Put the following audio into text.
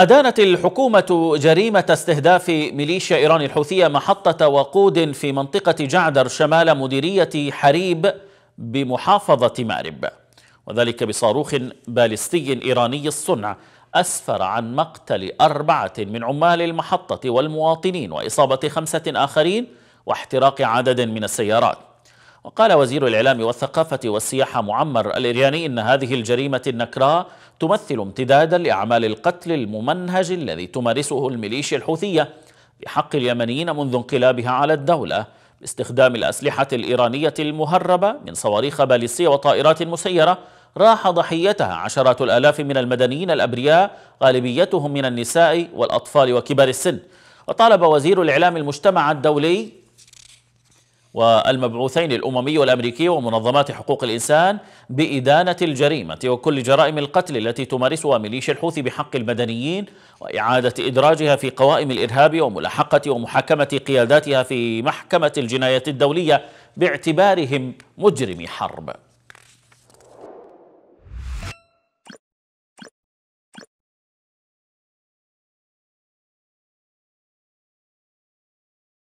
أدانت الحكومة جريمة استهداف ميليشيا إيران الحوثية محطة وقود في منطقة جعدر شمال مديرية حريب بمحافظة مأرب وذلك بصاروخ بالستي إيراني الصنع أسفر عن مقتل أربعة من عمال المحطة والمواطنين وإصابة خمسة آخرين واحتراق عدد من السيارات وقال وزير الإعلام والثقافة والسياحة معمر الإرياني إن هذه الجريمة النكراء تمثل امتدادا لأعمال القتل الممنهج الذي تمارسه الميليشيا الحوثية بحق اليمنيين منذ انقلابها على الدولة باستخدام الأسلحة الإيرانية المهربة من صواريخ باليستية وطائرات مسيرة راح ضحيتها عشرات الآلاف من المدنيين الأبرياء غالبيتهم من النساء والأطفال وكبار السن وطالب وزير الإعلام المجتمع الدولي والمبعوثين الأممي والأمريكي ومنظمات حقوق الإنسان بإدانة الجريمة وكل جرائم القتل التي تمارسها ميليشيا الحوثي بحق المدنيين وإعادة إدراجها في قوائم الإرهاب وملاحقة ومحاكمة قياداتها في محكمة الجنايات الدولية باعتبارهم مجرمي حرب